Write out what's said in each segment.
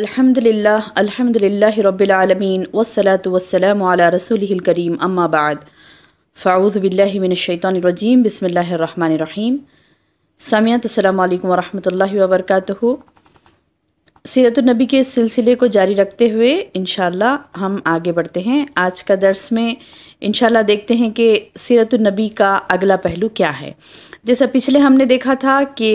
अल्हम्दुलिल्लाह अल्हम्दुलिल्लाह रब्बिलआलमीन वस्सलातु वस्सलामु अला रसूलिहिल करीम अम्मा बाद बसमीम बिल्लाहि अल्लाम बिस्मिल्लाहिर्रहमानिर्रहीम सामियात अस्सलाम वालेकुम व रहमतुल्लाहि व के सिलसिले को जारी रखते हुए इन हम आगे बढ़ते हैं आज का दर्स में इन देखते हैं कि सीरतुलनबी का अगला पहलू क्या है जैसा पिछले हमने देखा था कि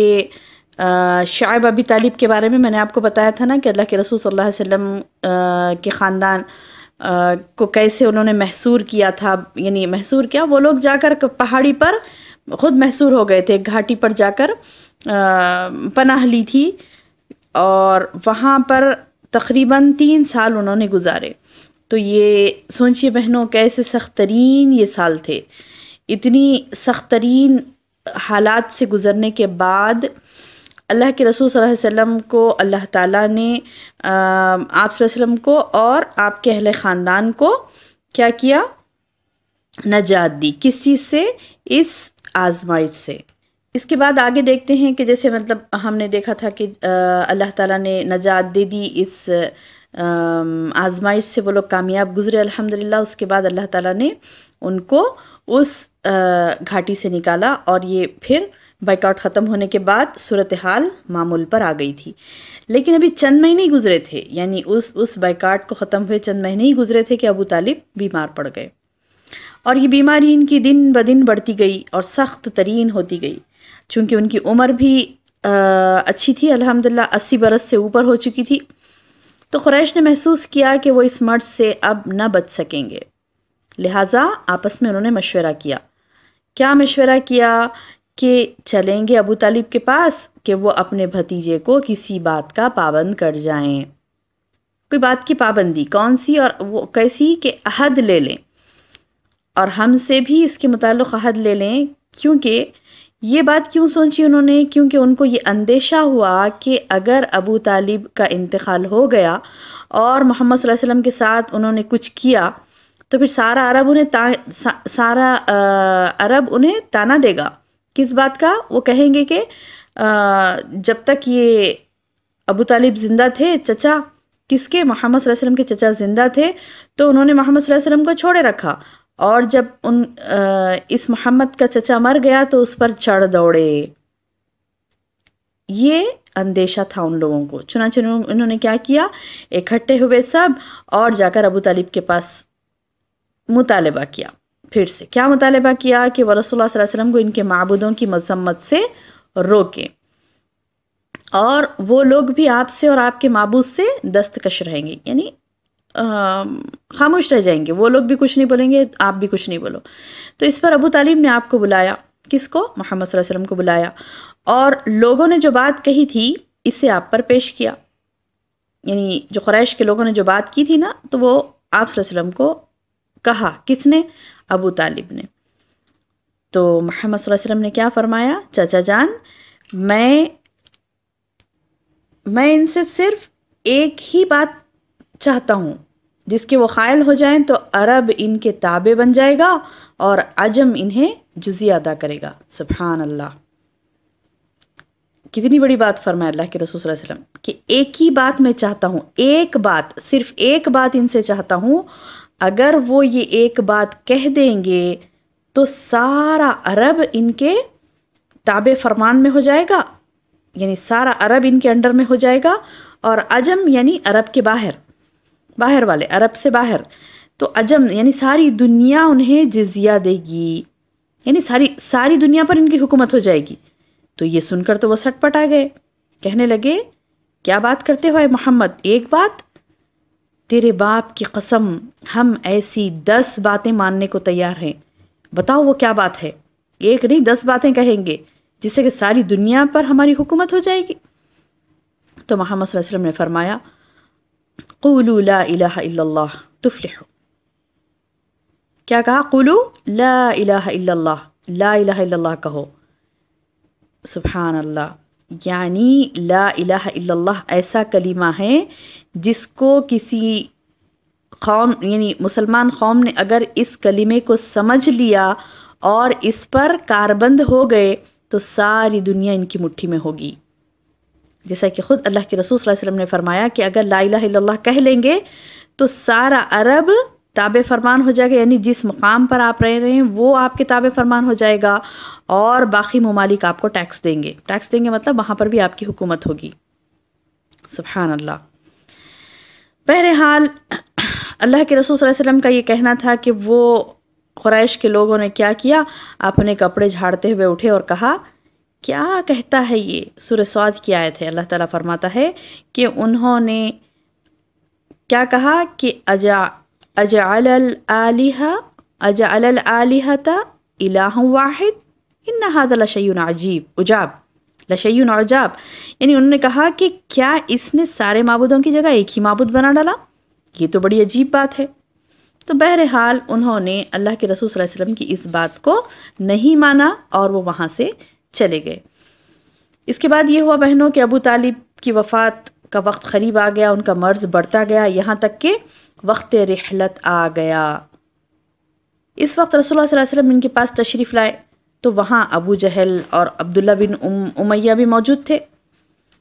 शाइब अबी तालिब के बारे में मैंने आपको बताया था ना कि अल्लाह के रसूल सल्लल्लाहु अलैहि वसल्लम के ख़ानदान को कैसे उन्होंने महसूर किया था यानी महसूर किया वो लोग जाकर पहाड़ी पर ख़ुद महसूर हो गए थे घाटी पर जाकर पनाह ली थी और वहाँ पर तकरीबन तीन साल उन्होंने गुजारे तो ये सोचिए बहनों कैसे सख्त तरीन ये साल थे इतनी सख्त तरीन हालात से गुज़रने के बाद अल्लाह के रसूल सल्लल्लाहु अलैहि वसल्लम को अल्लाह ताला ने आप वसल्लम को और आपके अहल ख़ानदान को क्या किया नजात दी किस चीज़ से इस आजमाइश से इसके बाद आगे देखते हैं कि जैसे मतलब हमने देखा था कि अल्लाह ताला ने नजात दे दी इस आजमाइश से वो लोग कामयाब गुजरे अल्हम्दुलिल्लाह उसके बाद अल्लाह ताला ने उनको उस घाटी से निकाला और ये फिर बाइकआउट ख़त्म होने के बाद सूरत हाल मामूल पर आ गई थी लेकिन अभी चंद महीने ही गुजरे थे यानी उस उस बाइकआउट को ख़त्म हुए चंद महीने ही गुजरे थे कि अबू तालिब बीमार पड़ गए और ये बीमारी इनकी दिन ब दिन बढ़ती गई और सख्त तरीन होती गई चूँकि उनकी उम्र भी आ, अच्छी थी अलहमदिल्ला अस्सी बरस से ऊपर हो चुकी थी तो क्रैश ने महसूस किया कि वो इस मर्ज से अब न बच सकेंगे लिहाजा आपस में उन्होंने मशवरा किया क्या मशवरा किया कि चलेंगे अबू तालिब के पास कि वो अपने भतीजे को किसी बात का पाबंद कर जाएं कोई बात की पाबंदी कौन सी और वो कैसी कि अहद ले लें और हमसे भी इसके मतलब अहद ले लें क्योंकि ये बात क्यों सोची उन्होंने क्योंकि उनको ये अंदेशा हुआ कि अगर अबू तालिब का इंतकाल हो गया और मोहम्मद वसल्लम के साथ उन्होंने कुछ किया तो फिर सारा अरब उन्हें सा, सारा आ, अरब उन्हें ताना देगा किस बात का वो कहेंगे कि जब तक ये अबू तालिब ज़िंदा थे चचा किसके मोहम्मद वसलम के चचा ज़िंदा थे तो उन्होंने मोहम्मद वसल्लम को छोड़े रखा और जब उन आ, इस मोहम्मद का चचा मर गया तो उस पर चढ़ दौड़े ये अंदेशा था उन लोगों को चुनाच उन्होंने क्या किया इकट्ठे हुए सब और जाकर अबू तालिब के पास मुतालबा किया फिर से क्या मुतालबा किया कि वरसोल्ला वसम को इनके मबूदों की मजम्मत से रोकें और वो लोग भी आपसे और आपके मबूद से दस्तकश रहेंगे यानी खामोश रह जाएंगे वो लोग भी कुछ नहीं बोलेंगे आप भी कुछ नहीं बोलो तो इस पर अबू तालीम ने आपको बुलाया किसको मोहम्मद वसल्लम को बुलाया और लोगों ने जो बात कही थी इसे आप पर पेश किया यानी जो क्रैश के लोगों ने जो बात की थी ना तो वो आप को कहा किसने अबू तालिब ने तो मोहम्मद वसल्लम ने क्या फरमाया चाचा जान मैं मैं इनसे सिर्फ एक ही बात चाहता हूँ जिसके वो खायल हो जाएं तो अरब इनके ताबे बन जाएगा और अजम इन्हें जुजिया अदा करेगा सुबहान अल्लाह कितनी बड़ी बात फरमाया अल्लाह के रसूल वसल्लम कि एक ही बात मैं चाहता हूँ एक बात सिर्फ एक बात इनसे चाहता हूँ अगर वो ये एक बात कह देंगे तो सारा अरब इनके ताबे फरमान में हो जाएगा यानी सारा अरब इनके अंडर में हो जाएगा और अजम यानी अरब के बाहर बाहर वाले अरब से बाहर तो अजम यानी सारी दुनिया उन्हें जजिया देगी यानी सारी सारी दुनिया पर इनकी हुकूमत हो जाएगी तो ये सुनकर तो वो सटपट आ गए कहने लगे क्या बात करते हो मोहम्मद एक बात तेरे बाप की कसम हम ऐसी दस बातें मानने को तैयार हैं बताओ वो क्या बात है एक नहीं दस बातें कहेंगे जिससे कि सारी दुनिया पर हमारी हुकूमत हो जाएगी तो मोहम्मद वसलम ने फरमाया कुलू ला इला तुफलिह क्या कहा कुलू ला इला ला इला कहो सुबहान अल्लाह यानी ला इलाह इल्लल्लाह ऐसा कलीमा है जिसको किसी कौम यानी मुसलमान कौम ने अगर इस कलीमे को समझ लिया और इस पर कारबंद हो गए तो सारी दुनिया इनकी मुट्ठी में होगी जैसा कि ख़ुद अल्लाह के रसूल वसल्लम ने फरमाया कि अगर ला इला इल्लल्लाह कह लेंगे तो सारा अरब ताब फरमान हो जाएगा यानी जिस मकाम पर आप रह रहे हैं वो आपके ताब फरमान हो जाएगा और बाकी ममालिक आपको टैक्स देंगे टैक्स देंगे मतलब वहाँ पर भी आपकी हुकूमत होगी सुबहान अल्लाह बहरहाल अल्लाह के रसूल वसल्लम का ये कहना था कि वो क्रैश के लोगों ने क्या किया अपने कपड़े झाड़ते हुए उठे और कहा क्या कहता है ये सुर स्वाद की आयत है अल्लाह ताला फरमाता है कि उन्होंने क्या कहा कि अजा अजअलिहा अजअल इलाह वाहिद इन हादला लशयन अजीब उजाब लशयन अजाब यानी उन्होंने कहा कि क्या इसने सारे मबूदों की जगह एक ही मबूद बना डाला ये तो बड़ी अजीब बात है तो बहरहाल उन्होंने अल्लाह के रसूल वसल्लम की इस बात को नहीं माना और वो वहाँ से चले गए इसके बाद ये हुआ बहनों के अबू तालिब की वफ़ात का वक्त करीब आ गया उनका मर्ज़ बढ़ता गया यहाँ तक कि वक्त रहलत आ गया इस वक्त रसोल्ला वसल्लम इनके पास तशरीफ़ लाए तो वहाँ अबू जहल और अब्दुल्ला बिन उम, उमैया भी मौजूद थे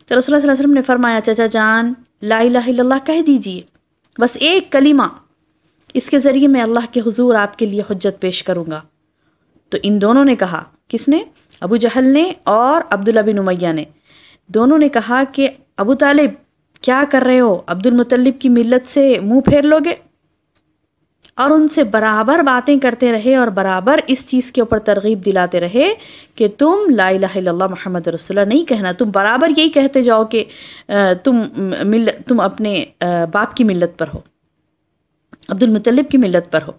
तो रसोल्ला वसल्लम ने फरमाया चाचा जान ला इलाहा कह दीजिए बस एक कलीमा इसके ज़रिए मैं अल्लाह के हुजूर आपके लिए हजत पेश करूँगा तो इन दोनों ने कहा किसने अबू जहल ने और अब्दुल्ला बिन उमैया ने दोनों ने कहा कि अबू तालिब क्या कर रहे हो अब्दुल मुतलब की मिलत से मुंह फेर लोगे और उनसे बराबर बातें करते रहे और बराबर इस चीज़ के ऊपर तरगीब दिलाते रहे कि तुम ला ला मोहम्मद रसोल्ला नहीं कहना तुम बराबर यही कहते जाओ कि तुम मिल तुम अपने बाप की मिलत पर हो अब्दुल मुतलब की मिलत पर हो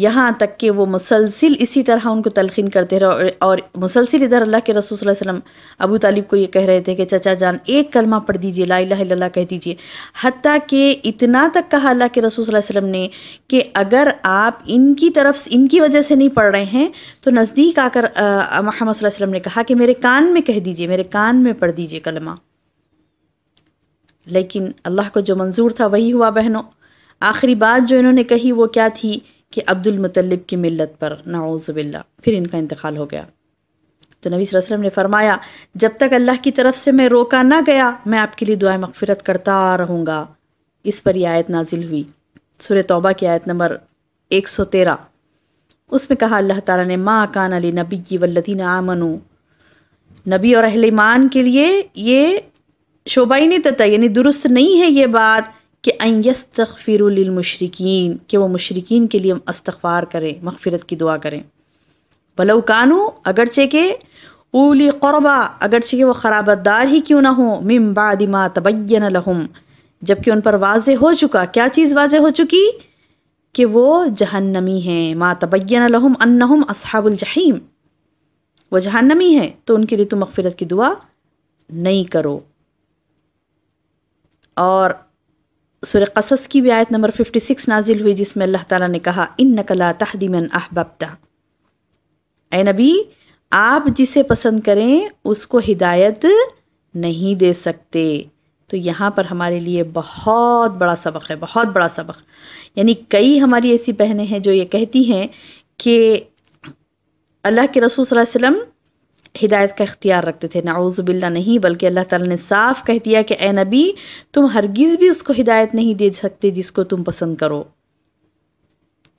यहाँ तक कि वो मुसलसिल इसी तरह उनको तलखीन करते रहे और, और मुसलसिल इधर अल्लाह के रसूल वसलम अबू तालिब को ये कह रहे थे कि चचा जान एक कलमा पढ़ दीजिए ला इला कह दीजिए हती कि इतना तक कहा अल्लाह के रसूल वसलम ने कि अगर आप इनकी तरफ इनकी वजह से नहीं पढ़ रहे हैं तो नज़दीक आकर महमद वसलम ने कहा कि मेरे कान में कह दीजिए मेरे कान में पढ़ दीजिए कलमा लेकिन अल्लाह को जो मंजूर था वही हुआ बहनों आखिरी बात जो इन्होंने कही वो क्या थी कि अब्दुलमतलब की मिलत पर नाउज़बिल्ला फिर इनका इंतकाल हो गया तो नबी वसल्लम ने फरमाया जब तक अल्लाह की तरफ से मैं रोका ना गया मैं आपके लिए दुआ मगफरत करता रहूँगा इस पर यह आयत नाजिल हुई सुर तौबा की आयत नंबर एक सौ तेरह उसमें कहा अल्लाह ताला ने माँ कान अली नबी की वल्लिन आमनु नबी और अहल ईमान के लिए ये शोबाई नहीं तता यानी दुरुस्त नहीं है ये बात कि अयस्तफ़िरमशरकिन के वो मशरकिन के लिए अस्तफ़ार करें मगफ़रत की दुआ करें बलो कानू अगरचे के ऊली क़रबा अगरचे के वह खराबतदार ही क्यों ना हो मिमबाद मा तबैन लहम जबकि उन पर वाज हो चुका क्या चीज़ वाज हो चुकी कि वो जहन्नमी हैं माँ तबैन लहम अनहम असहाबुलजहीम वह जहन्नमी हैं तो उनके लिए तुम मगफ़रत की दुआ नहीं करो और सुर कसस की भी आयत नंबर 56 नाजिल हुई जिसमें अल्लाह ताला ने कहा इन नकला तहदीमन अहबबता ए नबी आप जिसे पसंद करें उसको हिदायत नहीं दे सकते तो यहाँ पर हमारे लिए बहुत बड़ा सबक है बहुत बड़ा सबक यानी कई हमारी ऐसी बहनें हैं जो ये कहती हैं कि अल्लाह के रसूल वसल्लम हिदायत का इख्तियार रखते थे नाउज़बिल्ला नहीं बल्कि अल्लाह ताला ने साफ कह दिया कि ए नबी तुम हरगिज़ भी उसको हिदायत नहीं दे सकते जिसको तुम पसंद करो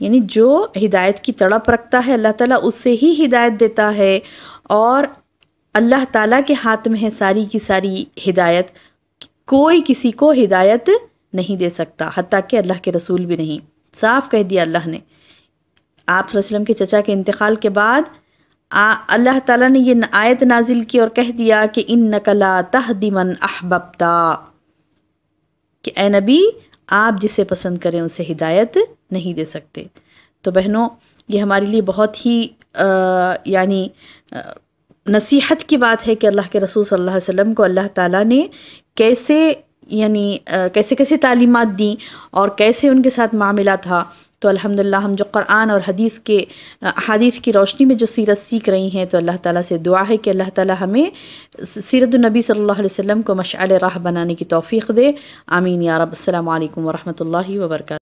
यानी जो हिदायत की तड़प रखता है अल्लाह ताला उसे ही हिदायत देता है और अल्लाह ताला के हाथ में है सारी की सारी हिदायत कोई किसी को हिदायत नहीं दे सकता हती कि अल्लाह के रसूल भी नहीं साफ कह दिया अल्लाह ने आप वसल्लम के चचा के इंतकाल के बाद अल्लाह ताला ने यह आयत नाजिल की और कह दिया कि इन नकला तहदिमन अहबबता कि ए नबी आप जिसे पसंद करें उसे हिदायत नहीं दे सकते तो बहनों ये हमारे लिए बहुत ही आ, यानी आ, नसीहत की बात है कि अल्लाह के रसूल सल्लल्लाहु अलैहि वसल्लम को अल्लाह ताला ने कैसे यानी आ, कैसे कैसे तालीमत दी और कैसे उनके साथ मामला था तो अल्हम्दुलिल्लाह हम जो कुरान और हदीस के हदीस की रोशनी में जो सीरत सीख रही हैं तो अल्लाह ताला से दुआ है कि अल्लाह ताला हमें सीरत नबी सल्लल्लाहु अलैहि वसल्लम को मशाल राह बनाने की तौफीक दे आमीन या रब अल्लाम वरहमल वर्क